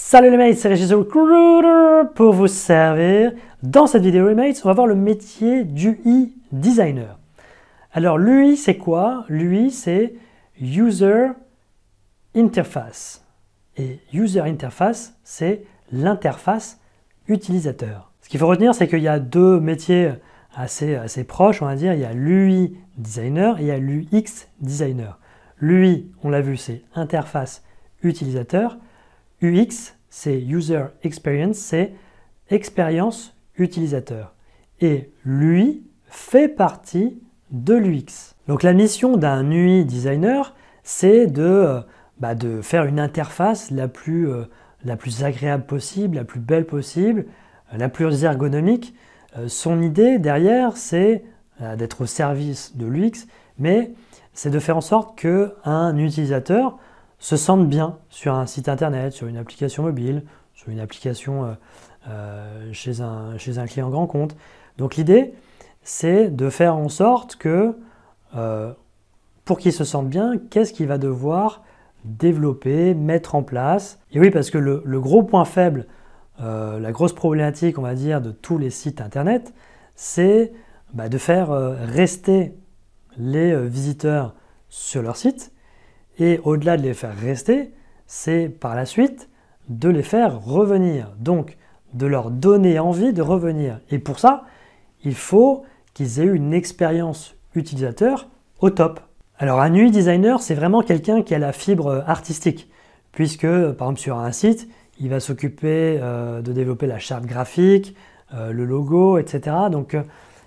Salut les mates, c'est Régis Recruiter pour vous servir. Dans cette vidéo les mates, on va voir le métier du e designer. Alors l'UI c'est quoi L'UI c'est User Interface. Et User Interface c'est l'interface utilisateur. Ce qu'il faut retenir c'est qu'il y a deux métiers assez, assez proches, on va dire. Il y a l'UI designer et il y a l'UX designer. L'UI, on l'a vu, c'est interface utilisateur UX, c'est User Experience, c'est expérience utilisateur. Et l'UI fait partie de l'UX. Donc la mission d'un UI designer, c'est euh, bah, de, faire une interface euh, la plus, agréable possible, la plus belle possible, euh, la plus ergonomique. son idée derrière, c'est d'être au service de l'UX, mais c'est de faire en sorte qu'un utilisateur se sentent bien sur un site internet, sur une application mobile, sur une application euh, euh, chez, un, client grand compte. Donc l'idée, c'est de faire en sorte que euh, pour qu'il se sente bien, qu'est-ce qu'il va devoir développer, mettre en place. Et oui, parce que le, gros point faible, la grosse problématique, on va dire, de tous les sites internet, c'est bah, de faire rester les visiteurs sur leur site et au-delà de les faire rester, c'est par la suite de les faire revenir. Donc, de leur donner envie de revenir. Et pour ça, il faut qu'ils aient eu une expérience utilisateur au top. Alors un UI designer, c'est vraiment quelqu'un qui a la fibre artistique, puisque par exemple sur un site, il va s'occuper euh, de développer la charte graphique, euh, le logo, etc. Donc euh,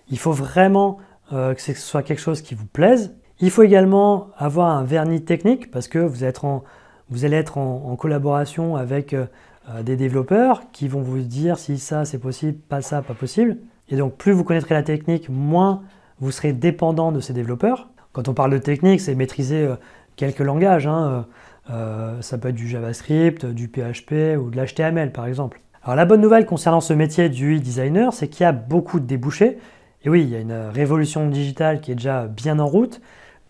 il faut vraiment que ce soit quelque chose qui vous plaise il faut également avoir un vernis technique parce que vous, allez être en, collaboration avec euh, euh, des développeurs qui vont vous dire si ça c'est possible, pas ça, pas possible. Et donc plus vous connaîtrez la technique, moins vous serez dépendant de ces développeurs. Quand on parle de technique, c'est maîtriser euh, quelques langages. Hein, ça peut être du JavaScript, du PHP ou de l'HTML par exemple. Alors la bonne nouvelle concernant ce métier du designer, c'est qu'il y a beaucoup de débouchés. Et oui, il y a une révolution digitale qui est déjà bien en route.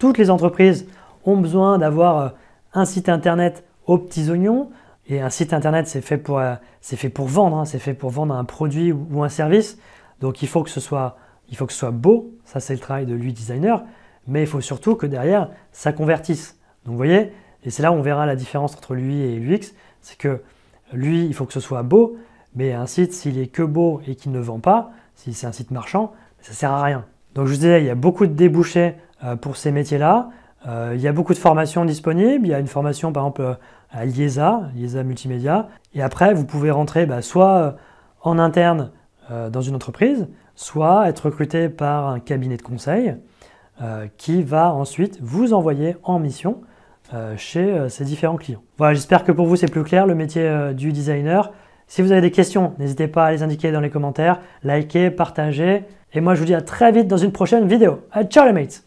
Toutes les entreprises ont besoin d'avoir euh, un site internet aux petits oignons. Et un site internet, c'est fait pour, euh, c'est fait pour vendre, hein. c'est fait pour vendre un produit ou, un service. Donc il faut que ce soit, il faut que ce soit beau, ça c'est le travail de lui designer, mais il faut surtout que derrière, ça convertisse. Donc vous voyez, et c'est là où on verra la différence entre lui et l'UX, c'est que lui, il faut que ce soit beau, mais un site, s'il est que beau et qu'il ne vend pas, si c'est un site marchand, ça sert à rien. Donc je vous disais, il y a beaucoup de débouchés euh, pour ces métiers-là. Euh, il y a beaucoup de formations disponibles. Il y a une formation, par exemple, euh, à l'IESA, l'IESA Multimédia. Et après, vous pouvez rentrer bah, soit en interne dans une entreprise, soit être recruté par un cabinet de conseil qui va ensuite vous envoyer en mission chez ses différents clients. Voilà, j'espère que pour vous c'est plus clair le métier du designer. Si vous avez des questions, n'hésitez pas à les indiquer dans les commentaires, likez, partagez. Et moi je vous dis à très vite dans une prochaine vidéo. Ciao les mates